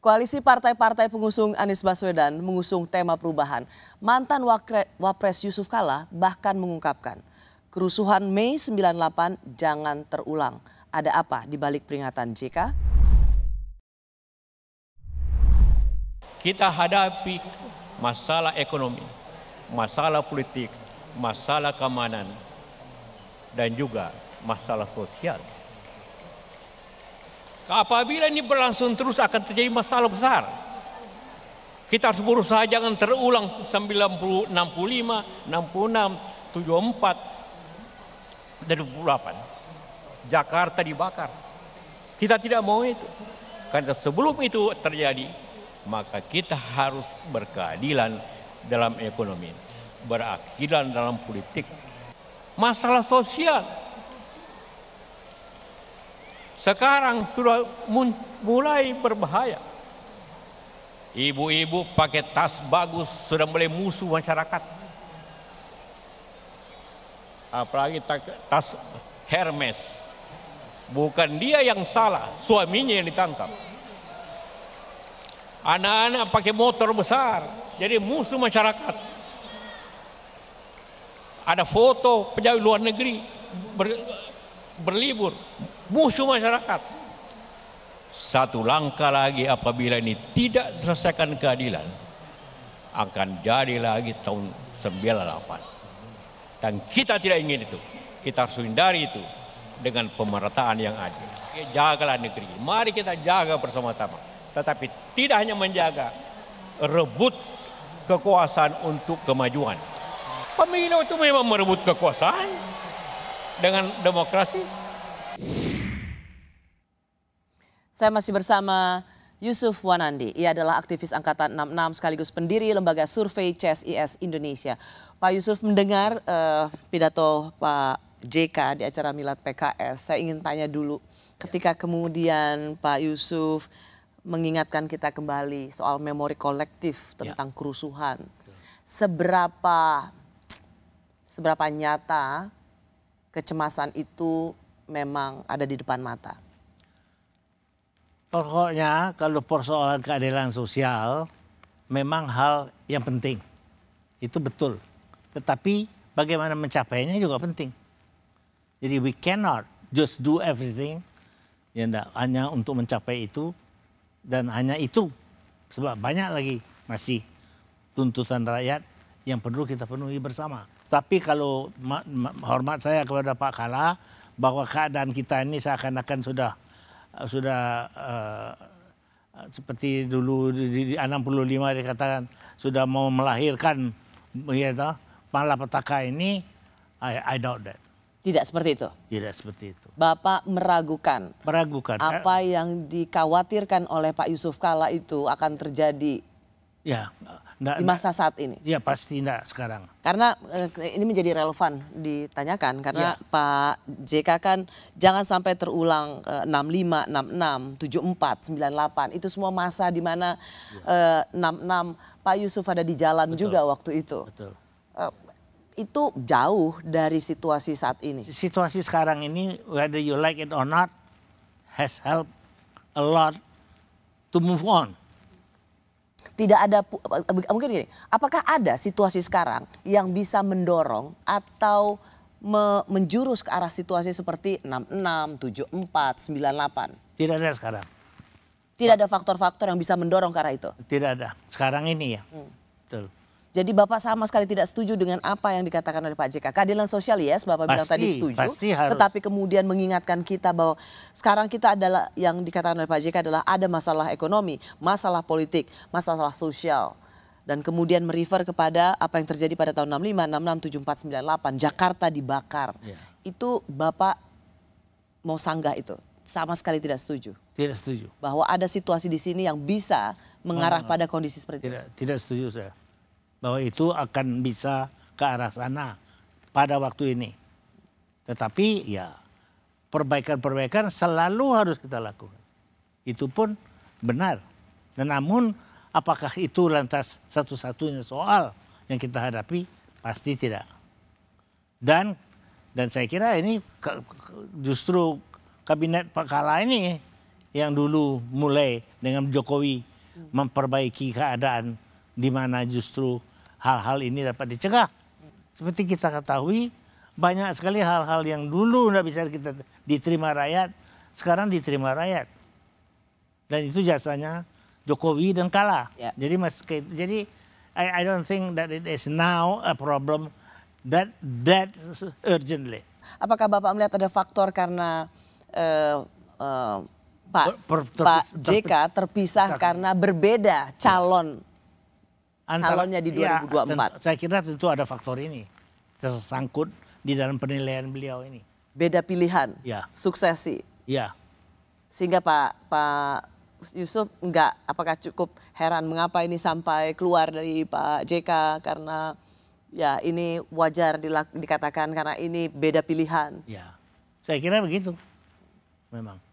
Koalisi partai-partai pengusung Anies Baswedan mengusung tema perubahan. Mantan Wapres Yusuf Kala bahkan mengungkapkan, kerusuhan Mei 98 jangan terulang. Ada apa di balik peringatan JK? Kita hadapi masalah ekonomi, masalah politik, masalah keamanan, dan juga masalah sosial. Apabila ini berlangsung terus akan terjadi masalah besar. Kita harus berusaha jangan terulang 90, 65, 66, 74 dan 28. Jakarta dibakar. Kita tidak mau itu. Karena sebelum itu terjadi, maka kita harus berkeadilan dalam ekonomi, berakhiran dalam politik. Masalah sosial, sekarang sudah mulai berbahaya. Ibu-ibu pakai tas bagus sudah mulai musuh masyarakat. Apalagi tas Hermes. Bukan dia yang salah, suaminya yang ditangkap. Anak-anak pakai motor besar, jadi musuh masyarakat. Ada foto pejabat luar negeri ber, berlibur musuh masyarakat. Satu langkah lagi apabila ini tidak selesaikan keadilan akan jadi lagi tahun 98. Dan kita tidak ingin itu. Kita harus hindari itu dengan pemerataan yang adil. Ya, jagalah negeri. Mari kita jaga bersama-sama. Tetapi tidak hanya menjaga, rebut kekuasaan untuk kemajuan. Pemilu itu memang merebut kekuasaan dengan demokrasi. Saya masih bersama Yusuf Wanandi. Ia adalah aktivis angkatan 66 sekaligus pendiri lembaga survei CSIS e Indonesia. Pak Yusuf mendengar uh, pidato Pak JK di acara Milad PKS. Saya ingin tanya dulu ketika kemudian Pak Yusuf mengingatkan kita kembali soal memori kolektif ya. tentang ya. kerusuhan. Seberapa seberapa nyata kecemasan itu memang ada di depan mata? Pokoknya kalau persoalan keadilan sosial memang hal yang penting. Itu betul. Tetapi bagaimana mencapainya juga penting. Jadi we cannot just do everything ya enggak, hanya untuk mencapai itu dan hanya itu. Sebab banyak lagi masih tuntutan rakyat yang perlu kita penuhi bersama. Tapi kalau hormat saya kepada Pak Kala bahwa keadaan kita ini seakan-akan sudah Eh, sudah uh, seperti dulu di, di 65 dikatakan sudah mau melahirkan ya toh malapetaka ini I, I doubt that. Tidak seperti itu. Tidak seperti itu. Bapak meragukan. Meragukan. Apa yang dikhawatirkan oleh Pak Yusuf Kala itu akan terjadi. Ya, enggak, di masa saat ini? Ya pasti enggak sekarang. Karena eh, ini menjadi relevan ditanyakan karena ya. Pak JK kan jangan sampai terulang eh, 65, 66, 74, 98 itu semua masa di mana ya. eh, 66 Pak Yusuf ada di jalan Betul. juga waktu itu. Betul. Eh, itu jauh dari situasi saat ini. Situasi sekarang ini whether you like it or not has helped a lot to move on tidak ada mungkin gini, apakah ada situasi sekarang yang bisa mendorong atau me, menjurus ke arah situasi seperti 66, 74, 98? Tidak ada sekarang. Tidak ada faktor-faktor yang bisa mendorong ke arah itu. Tidak ada. Sekarang ini ya. Hmm. Betul. Jadi Bapak sama sekali tidak setuju dengan apa yang dikatakan oleh Pak JK. Keadilan sosial yes, Bapak pasti, bilang tadi setuju. Pasti harus. Tetapi kemudian mengingatkan kita bahwa sekarang kita adalah yang dikatakan oleh Pak JK adalah ada masalah ekonomi, masalah politik, masalah sosial. Dan kemudian merefer kepada apa yang terjadi pada tahun 65, 66, 74, 98, Jakarta dibakar. Yeah. Itu Bapak mau sanggah itu? Sama sekali tidak setuju? Tidak setuju. Bahwa ada situasi di sini yang bisa mengarah oh, pada kondisi seperti tidak, itu? tidak setuju saya bahwa itu akan bisa ke arah sana pada waktu ini. Tetapi ya perbaikan-perbaikan selalu harus kita lakukan. Itu pun benar. Dan namun apakah itu lantas satu-satunya soal yang kita hadapi? Pasti tidak. Dan dan saya kira ini justru kabinet Pak Kala ini yang dulu mulai dengan Jokowi memperbaiki keadaan di mana justru hal-hal ini dapat dicegah. Seperti kita ketahui banyak sekali hal-hal yang dulu tidak bisa kita diterima rakyat, sekarang diterima rakyat. Dan itu jasanya Jokowi dan Kala. Yeah. Jadi mas, jadi I, I don't think that it is now a problem that that urgently. Apakah Bapak melihat ada faktor karena uh, uh, Pak, per, per, Pak JK terpisah, terpisah karena berbeda calon antara, calonnya di 2024. Ya, saya kira tentu ada faktor ini tersangkut di dalam penilaian beliau ini. Beda pilihan, ya. suksesi. Ya. Sehingga Pak Pak Yusuf enggak apakah cukup heran mengapa ini sampai keluar dari Pak JK karena ya ini wajar dikatakan karena ini beda pilihan. Ya. Saya kira begitu. Memang.